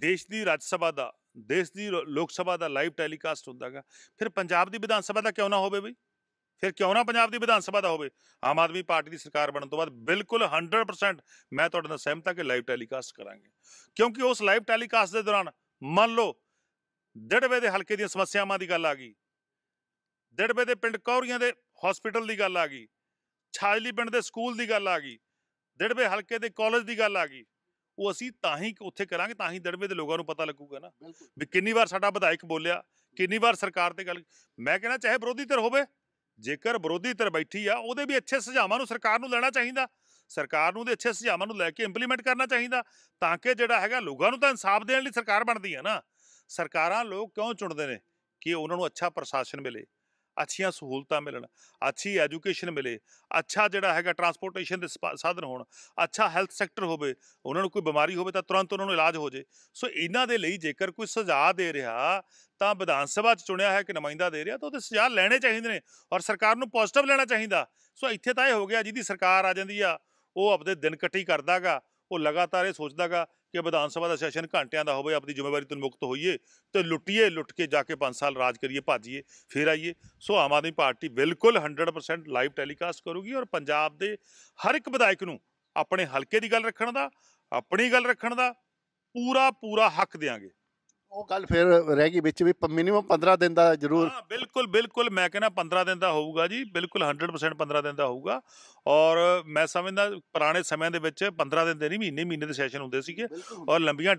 ਦੇਸ਼ ਦੀ ਰਾਜ ਸਭਾ ਦਾ ਦੇਸ਼ ਦੀ ਲੋਕ ਸਭਾ ਦਾ ਲਾਈਵ ਟੈਲੀਕਾਸਟ ਹੁੰਦਾਗਾ ਫਿਰ ਪੰਜਾਬ ਦੀ ਵਿਧਾਨ ਸਭਾ ਦਾ ਕਿਉਂ ਨਾ ਹੋਵੇ ਬਈ ਫਿਰ ਕਿਉਂ ਨਾ ਪੰਜਾਬ ਦੀ ਵਿਧਾਨ ਸਭਾ ਦਾ ਹੋਵੇ ਆਮ ਆਦਮੀ ਪਾਰਟੀ ਦੀ ਸਰਕਾਰ ਬਣਨ ਤੋਂ ਬਾਅਦ ਬਿਲਕੁਲ 100% ਮੈਂ ਤੁਹਾਡੇ ਨਾਲ ਸਹਿਮਤ ਹਾਂ ਕਿ ਲਾਈਵ ਟੈਲੀਕਾਸਟ ਕਰਾਂਗੇ ਕਿਉਂਕਿ ਉਸ ਲਾਈਵ ਟੈਲੀਕਾਸਟ ਦੇ ਦੌਰਾਨ ਮੰਨ ਲਓ ਡੜਵੇ ਦੇ ਹਲਕੇ ਦੀਆਂ ਸਮੱਸਿਆਵਾਂ ਦੀ ਗੱਲ ਆ ਗਈ ਡੜਵੇ ਦੇ ਪਿੰਡ ਕੌਰੀਆਂ ਦੇ ਹਸਪੀਟਲ ਦੀ ਗੱਲ ਆ ਗਈ ਛਾਜਲੀ ਪਿੰਡ ਦੇ ਸਕੂਲ ਦੀ ਗੱਲ ਆ ਗਈ ਡੜਵੇ ਹਲਕੇ ਦੇ ਕਾਲਜ ਦੀ ਗੱਲ ਆ ਗਈ ਉਹ ਅਸੀਂ ਤਾਂ ਹੀ ਉੱਥੇ ਕਰਾਂਗੇ ਤਾਂ ਹੀ ਦੜਵੇ ਦੇ ਲੋਕਾਂ ਨੂੰ ਪਤਾ ਲੱਗੂਗਾ ਨਾ ਵੀ ਕਿੰਨੀ ਵਾਰ ਸਾਡਾ ਵਿਧਾਇਕ ਬੋਲਿਆ ਕਿੰਨੀ ਵਾਰ ਸਰਕਾਰ ਤੇ ਗੱਲ ਮੈਂ ਕਹਿੰਦਾ ਚਾਹੇ ਵਿਰੋਧੀ ਧਿਰ ਹੋਵੇ ਜੇਕਰ ਵਿਰੋਧੀ ਧਿਰ ਬੈਠੀ ਆ ਉਹਦੇ ਵੀ ਅੱਛੇ ਸੁਝਾਵਾਂ ਨੂੰ ਸਰਕਾਰ ਨੂੰ ਲੈਣਾ ਚਾਹੀਦਾ ਸਰਕਾਰ ਨੂੰ ਦੇ ਅੱਛੇ ਸੁਝਾਵਾਂ ਨੂੰ ਲੈ ਕੇ ਇੰਪਲੀਮੈਂਟ ਕਰਨਾ ਚਾਹੀਦਾ ਤਾਂ ਕਿ ਜਿਹੜਾ ਹੈਗਾ ਲੋਕਾਂ ਨੂੰ ਤਾਂ ਇਨਸਾਫ ਦੇਣ ਲਈ ਸਰਕਾਰ ਬਣਦੀ ਆ ਨਾ ਸਰਕਾਰਾਂ ਲੋਕ ਕਿਉਂ ਚੁਣਦੇ ਨੇ ਕਿ ਉਹਨਾਂ ਨੂੰ ਅੱਛਾ ਪ੍ਰਸ਼ਾਸਨ ਮਿਲੇ ਅੱਛੀਆਂ ਸਹੂਲਤਾਂ ਮਿਲਣ ਅੱਛੀ ਐਜੂਕੇਸ਼ਨ ਮਿਲੇ ਅੱਛਾ ਜਿਹੜਾ ਹੈਗਾ ਟਰਾਂਸਪੋਰਟੇਸ਼ਨ ਦੇ ਸਾਧਨ ਹੋਣ ਅੱਛਾ ਹੈਲਥ ਸੈਕਟਰ ਹੋਵੇ ਉਹਨਾਂ ਨੂੰ ਕੋਈ ਬਿਮਾਰੀ ਹੋਵੇ ਤਾਂ ਤੁਰੰਤ ਉਹਨਾਂ ਨੂੰ ਇਲਾਜ ਹੋ ਜੇ ਸੋ ਇਹਨਾਂ ਦੇ ਲਈ ਜੇਕਰ ਕੋਈ ਸਜ਼ਾ ਦੇ ਰਿਹਾ ਤਾਂ ਵਿਧਾਨ ਸਭਾ 'ਚ ਚੁਣਿਆ ਹੈ ਕਿ ਨੁਮਾਇੰਦਾ ਦੇ ਰਿਹਾ ਤਾਂ ਉਹਦੇ ਸਜ਼ਾ ਲੈਣੇ ਚਾਹੀਦੇ ਨੇ ਔਰ ਸਰਕਾਰ ਨੂੰ ਪੋਜ਼ਿਟਿਵ ਲੈਣਾ ਚਾਹੀਦਾ ਸੋ ਇੱਥੇ ਤਾਂ ਇਹ ਹੋ ਗਿਆ ਜਿਹਦੀ ਸਰਕਾਰ ਆ ਜਾਂਦੀ ਆ ਉਹ ਆਪਦੇ ਦਿਨ ਕੱਟੀ ਕਰਦਾਗਾ ਉਹ ਲਗਾਤਾਰ ਇਹ ਸੋਚਦਾਗਾ ਕਿ ਵਿਧਾਨ ਸਭਾ ਦਾ ਸੈਸ਼ਨ ਘੰਟਿਆਂ ਦਾ ਹੋਵੇ ਆਪਣੀ ਜ਼ਿੰਮੇਵਾਰੀ ਤੋਂ ਮੁਕਤ ਹੋਈਏ ਤੇ ਲੁੱਟੀਏ ਲੁੱਟ ਕੇ ਜਾ ਕੇ 5 ਸਾਲ ਰਾਜ ਕਰੀਏ ਭਾਜੀਏ ਫੇਰ ਆਈਏ ਸੋ ਆਮ ਆਦਮੀ ਪਾਰਟੀ ਬਿਲਕੁਲ 100% ਲਾਈਵ ਟੈਲੀਕਾਸਟ ਕਰੂਗੀ ਔਰ ਪੰਜਾਬ ਦੇ ਹਰ ਇੱਕ ਵਿਧਾਇਕ ਨੂੰ ਆਪਣੇ ਹਲਕੇ ਦੀ ਗੱਲ ਰੱਖਣ ਦਾ ਆਪਣੀ ਗੱਲ ਰੱਖਣ ਦਾ ਪੂਰਾ ਪੂਰਾ ਹੱਕ ਦੇਵਾਂਗੇ ਉਹ ਗੱਲ ਫਿਰ ਰਹਿ ਗਈ ਵਿੱਚ ਵੀ ਮਿਨੀਮਮ 15 ਦਿਨ ਦਾ ਜ਼ਰੂਰ ਹਾਂ ਬਿਲਕੁਲ ਬਿਲਕੁਲ ਮੈਂ ਕਹਿੰਦਾ 15 ਦਿਨ ਦਾ ਹੋਊਗਾ ਜੀ ਬਿਲਕੁਲ 100% 15 ਦਿਨ ਦਾ ਹੋਊਗਾ ਔਰ ਮੈਂ ਸਮਝਦਾ ਪੁਰਾਣੇ ਸਮਿਆਂ ਦੇ ਵਿੱਚ 15 ਦਿਨ ਦੇ ਨਹੀਂ ਮਹੀਨੇ ਮਹੀਨੇ ਦੇ ਸੈਸ਼ਨ ਹੁੰਦੇ ਸੀਗੇ ਔਰ ਲੰਬੀਆਂ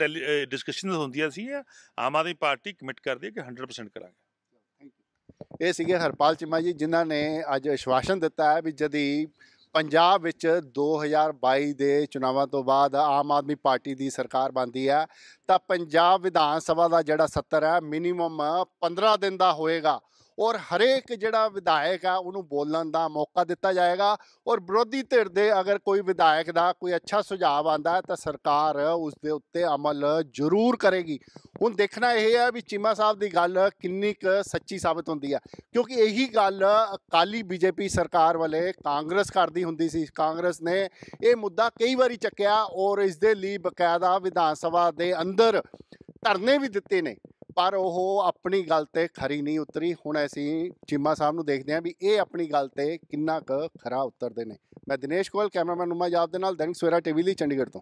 ਡਿਸਕਸ਼ਨਸ ਹੁੰਦੀਆਂ ਸੀ ਆਮ ਆਦਮੀ ਪਾਰਟੀ ਕਮਿਟ ਕਰਦੀ ਹੈ ਕਿ 100% ਕਰਾਂਗੇ ਇਹ ਸੀਗੇ ਹਰਪਾਲ ਚਿਮਾ ਜੀ ਜਿਨ੍ਹਾਂ ਨੇ ਅੱਜ ਆਸ਼ਵਾਸਨ ਦਿੱਤਾ ਹੈ ਵੀ ਜਦੀ ਪੰਜਾਬ ਵਿੱਚ 2022 ਦੇ ਚੋਣਾਂ ਤੋਂ ਬਾਅਦ ਆਮ ਆਦਮੀ ਪਾਰਟੀ ਦੀ ਸਰਕਾਰ ਬਣਦੀ ਹੈ ਤਾਂ ਪੰਜਾਬ ਵਿਧਾਨ ਸਭਾ ਦਾ ਜਿਹੜਾ ਸੱਤਰ ਹੈ ਮਿਨੀਮਮ 15 ਦਿਨ ਦਾ ਹੋਏਗਾ ਔਰ ਹਰੇਕ ਜਿਹੜਾ ਵਿਧਾਇਕ ਆ ਉਹਨੂੰ ਬੋਲਣ ਦਾ ਮੌਕਾ ਦਿੱਤਾ ਜਾਏਗਾ ਔਰ ਵਿਰੋਧੀ ਧਿਰ ਦੇ ਅਗਰ ਕੋਈ ਵਿਧਾਇਕ ਦਾ ਕੋਈ ਅੱਛਾ ਸੁਝਾਅ ਆਂਦਾ ਤਾਂ ਸਰਕਾਰ ਉਸ ਦੇ ਉੱਤੇ ਅਮਲ ਜ਼ਰੂਰ ਕਰੇਗੀ ਹੁਣ ਦੇਖਣਾ ਇਹ ਹੈ ਵੀ ਚੀਮਾ ਸਾਹਿਬ ਦੀ ਗੱਲ ਕਿੰਨੀ ਕੁ ਸੱਚੀ ਸਾਬਤ ਹੁੰਦੀ ਆ ਕਿਉਂਕਿ ਇਹੀ ਗੱਲ ਕਾਲੀ ਬੀਜੇਪੀ ਸਰਕਾਰ ਵਾਲੇ ਕਾਂਗਰਸ ਕਰਦੀ ਹੁੰਦੀ ਸੀ ਕਾਂਗਰਸ ਨੇ ਇਹ ਮੁੱਦਾ ਕਈ ਵਾਰੀ ਚੱਕਿਆ ਔਰ ਇਸ ਦੇ ਲਈ ਬਕਾਇਦਾ ਵਿਧਾਨ ਸਭਾ ਦੇ ਅੰਦਰ ਧਰਨੇ ਵੀ ਦਿੱਤੇ ਨੇ ਪਰ ਉਹ ਆਪਣੀ ਗੱਲ ਤੇ ਖਰੀ ਨਹੀਂ ਉਤਰੀ ਹੁਣ ਅਸੀਂ ਚਿੰਮਾ ਸਾਹਿਬ ਨੂੰ ਦੇਖਦੇ ਹਾਂ ਵੀ ਇਹ ਆਪਣੀ ਗੱਲ ਤੇ ਕਿੰਨਾ ਕੁ ਖਰਾ ਉਤਰਦੇ ਨੇ ਮੈਂ ਦਿਨੇਸ਼ ਕੋਲ ਕੈਮਰਾਮੈਨ ਉਮਾ ਯਾਦ ਦੇ ਨਾਲ ਦੈਨਿਕ ਸਵੇਰਾ ਟੀਵੀ ਲਈ ਚੰਡੀਗੜ੍ਹ ਤੋਂ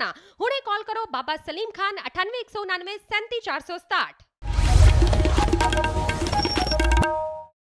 ਹਰਿਆਣਾ ਹੁਣੇ ਕਾਲ ਕਰੋ ਬਾਬਾ ਸਲੀਮ ਖਾਨ 9819 37467